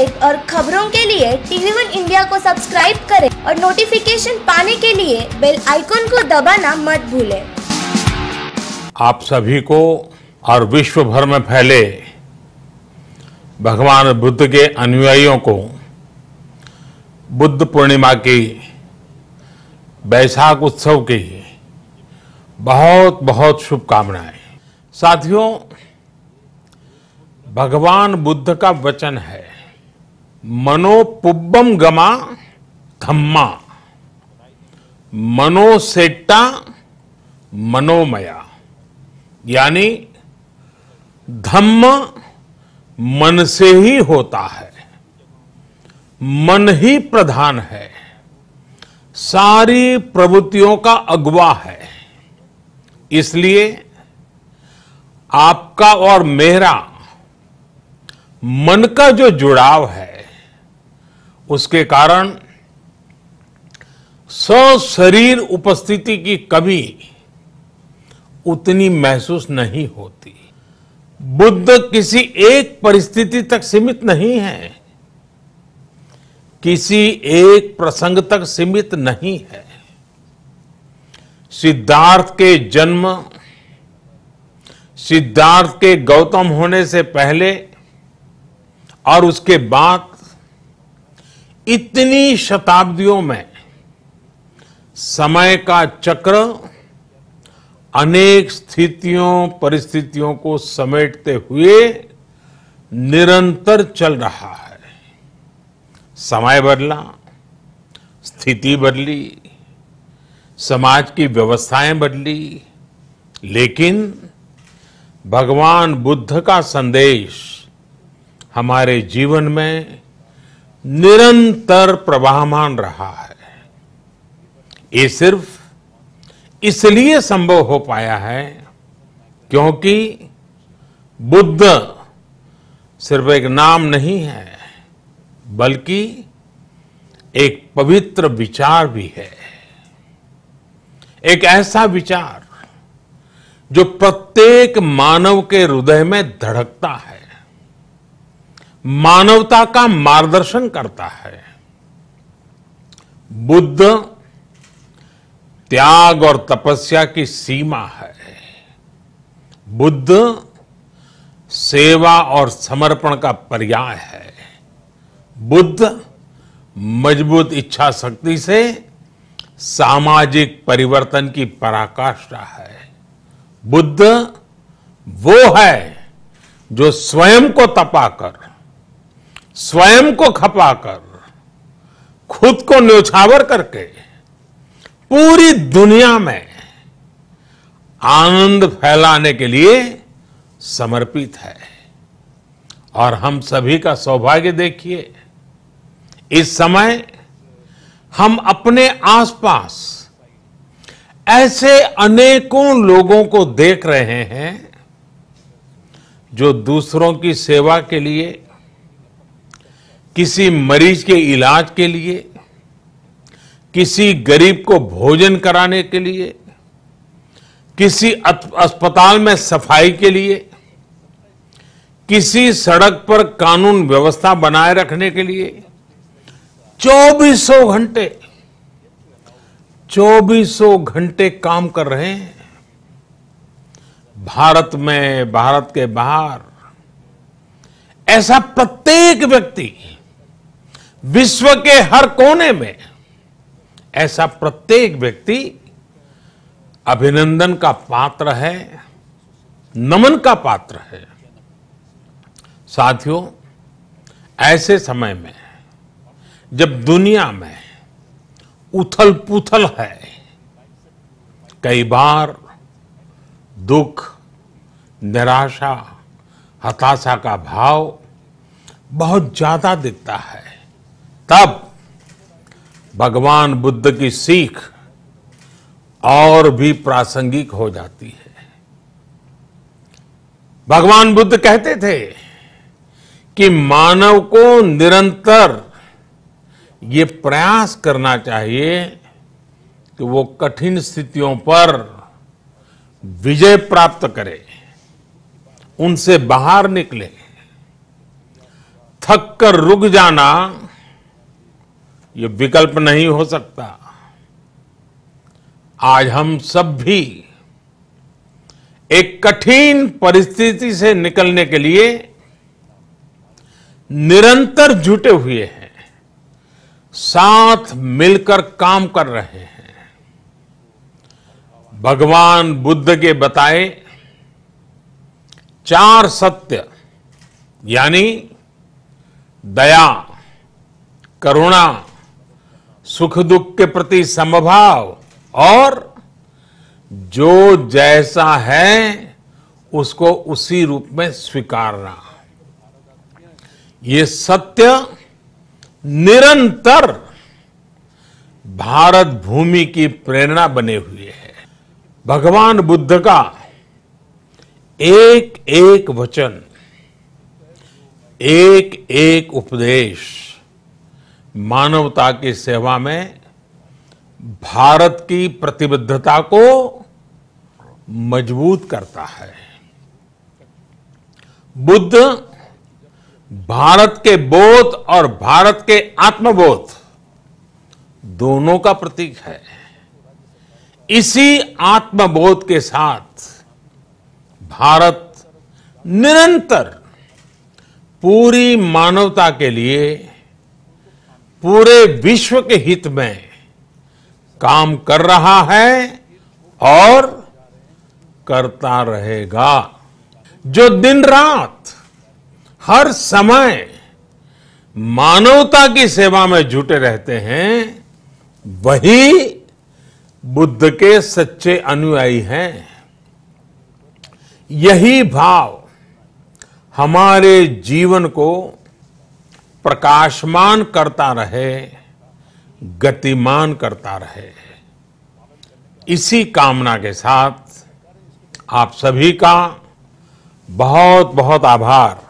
Update और खबरों के लिए टीवी वन इंडिया को सब्सक्राइब करें और नोटिफिकेशन पाने के लिए बेल आइकॉन को दबाना मत भूलें। आप सभी को और विश्व भर में फैले भगवान बुद्ध के अनुयायियों को बुद्ध पूर्णिमा की बैसाख उत्सव की बहुत बहुत शुभकामनाएं साथियों भगवान बुद्ध का वचन है मनोपुब्बम गमा धम्मा मनोसेट्टा मनोमया यानी धम्म मन से ही होता है मन ही प्रधान है सारी प्रवृत्तियों का अगवा है इसलिए आपका और मेरा मन का जो जुड़ाव है उसके कारण शरीर उपस्थिति की कमी उतनी महसूस नहीं होती बुद्ध किसी एक परिस्थिति तक सीमित नहीं है किसी एक प्रसंग तक सीमित नहीं है सिद्धार्थ के जन्म सिद्धार्थ के गौतम होने से पहले और उसके बाद इतनी शताब्दियों में समय का चक्र अनेक स्थितियों परिस्थितियों को समेटते हुए निरंतर चल रहा है समय बदला स्थिति बदली समाज की व्यवस्थाएं बदली लेकिन भगवान बुद्ध का संदेश हमारे जीवन में निरंतर प्रवाहमान रहा है ये सिर्फ इसलिए संभव हो पाया है क्योंकि बुद्ध सिर्फ एक नाम नहीं है बल्कि एक पवित्र विचार भी है एक ऐसा विचार जो प्रत्येक मानव के हृदय में धड़कता है मानवता का मार्गदर्शन करता है बुद्ध त्याग और तपस्या की सीमा है बुद्ध सेवा और समर्पण का पर्याय है बुद्ध मजबूत इच्छा शक्ति से सामाजिक परिवर्तन की पराकाष्ठा है बुद्ध वो है जो स्वयं को तपाकर स्वयं को खपाकर खुद को न्योछावर करके पूरी दुनिया में आनंद फैलाने के लिए समर्पित है और हम सभी का सौभाग्य देखिए इस समय हम अपने आसपास ऐसे अनेकों लोगों को देख रहे हैं जो दूसरों की सेवा के लिए किसी मरीज के इलाज के लिए किसी गरीब को भोजन कराने के लिए किसी अस्पताल में सफाई के लिए किसी सड़क पर कानून व्यवस्था बनाए रखने के लिए चौबीसों घंटे चौबीसों घंटे काम कर रहे हैं भारत में भारत के बाहर ऐसा प्रत्येक व्यक्ति विश्व के हर कोने में ऐसा प्रत्येक व्यक्ति अभिनंदन का पात्र है नमन का पात्र है साथियों ऐसे समय में जब दुनिया में उथल पुथल है कई बार दुख निराशा हताशा का भाव बहुत ज्यादा दिखता है तब भगवान बुद्ध की सीख और भी प्रासंगिक हो जाती है भगवान बुद्ध कहते थे कि मानव को निरंतर ये प्रयास करना चाहिए कि वो कठिन स्थितियों पर विजय प्राप्त करे उनसे बाहर निकले थक कर रुक जाना ये विकल्प नहीं हो सकता आज हम सब भी एक कठिन परिस्थिति से निकलने के लिए निरंतर जुटे हुए हैं साथ मिलकर काम कर रहे हैं भगवान बुद्ध के बताए चार सत्य यानी दया करुणा सुख दुख के प्रति समभाव और जो जैसा है उसको उसी रूप में स्वीकारना ये सत्य निरंतर भारत भूमि की प्रेरणा बने हुए है भगवान बुद्ध का एक एक वचन एक एक उपदेश मानवता की सेवा में भारत की प्रतिबद्धता को मजबूत करता है बुद्ध भारत के बोध और भारत के आत्मबोध दोनों का प्रतीक है इसी आत्मबोध के साथ भारत निरंतर पूरी मानवता के लिए पूरे विश्व के हित में काम कर रहा है और करता रहेगा जो दिन रात हर समय मानवता की सेवा में जुटे रहते हैं वही बुद्ध के सच्चे अनुयायी हैं यही भाव हमारे जीवन को प्रकाशमान करता रहे गतिमान करता रहे इसी कामना के साथ आप सभी का बहुत बहुत आभार